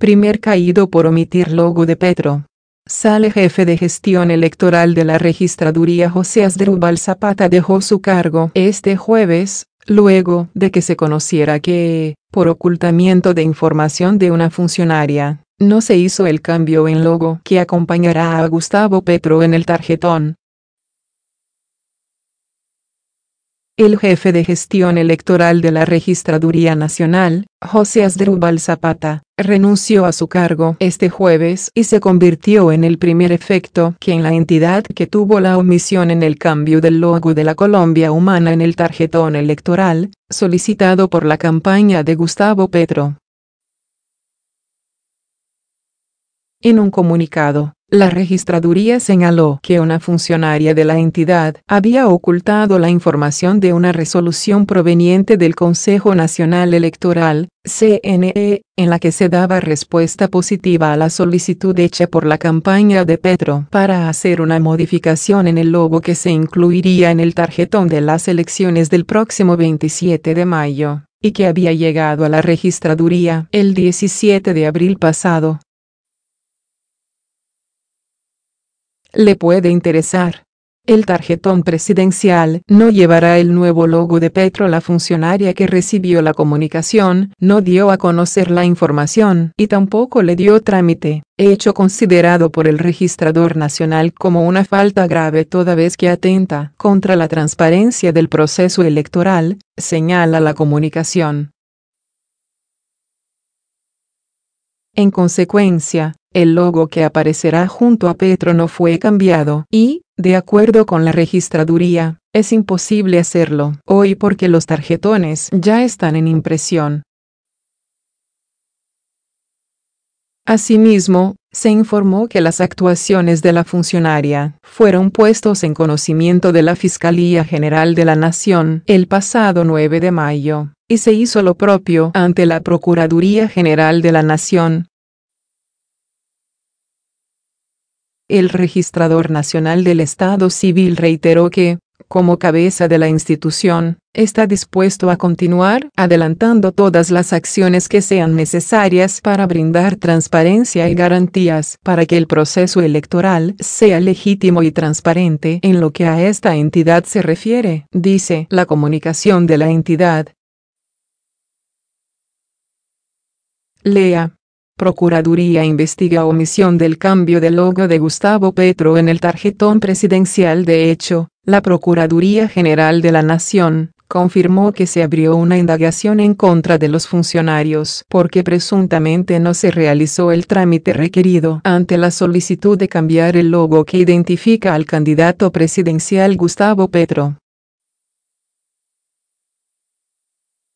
Primer caído por omitir logo de Petro. Sale jefe de gestión electoral de la registraduría José Asdrúbal Zapata dejó su cargo este jueves, luego de que se conociera que, por ocultamiento de información de una funcionaria, no se hizo el cambio en logo que acompañará a Gustavo Petro en el tarjetón. el jefe de gestión electoral de la Registraduría Nacional, José Asdrúbal Zapata, renunció a su cargo este jueves y se convirtió en el primer efecto que en la entidad que tuvo la omisión en el cambio del logo de la Colombia humana en el tarjetón electoral, solicitado por la campaña de Gustavo Petro. En un comunicado, la registraduría señaló que una funcionaria de la entidad había ocultado la información de una resolución proveniente del Consejo Nacional Electoral, CNE, en la que se daba respuesta positiva a la solicitud hecha por la campaña de Petro para hacer una modificación en el logo que se incluiría en el tarjetón de las elecciones del próximo 27 de mayo y que había llegado a la registraduría el 17 de abril pasado. le puede interesar. El tarjetón presidencial no llevará el nuevo logo de Petro. La funcionaria que recibió la comunicación no dio a conocer la información y tampoco le dio trámite, hecho considerado por el registrador nacional como una falta grave toda vez que atenta contra la transparencia del proceso electoral, señala la comunicación. En consecuencia, el logo que aparecerá junto a Petro no fue cambiado y, de acuerdo con la registraduría, es imposible hacerlo hoy porque los tarjetones ya están en impresión. Asimismo, se informó que las actuaciones de la funcionaria fueron puestos en conocimiento de la Fiscalía General de la Nación el pasado 9 de mayo, y se hizo lo propio ante la Procuraduría General de la Nación, El Registrador Nacional del Estado Civil reiteró que, como cabeza de la institución, está dispuesto a continuar adelantando todas las acciones que sean necesarias para brindar transparencia y garantías para que el proceso electoral sea legítimo y transparente en lo que a esta entidad se refiere, dice la comunicación de la entidad. Lea. Procuraduría investiga omisión del cambio de logo de Gustavo Petro en el tarjetón presidencial. De hecho, la Procuraduría General de la Nación confirmó que se abrió una indagación en contra de los funcionarios porque presuntamente no se realizó el trámite requerido ante la solicitud de cambiar el logo que identifica al candidato presidencial Gustavo Petro.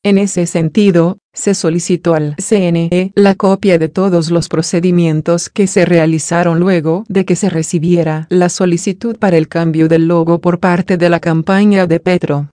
En ese sentido, se solicitó al CNE la copia de todos los procedimientos que se realizaron luego de que se recibiera la solicitud para el cambio del logo por parte de la campaña de Petro.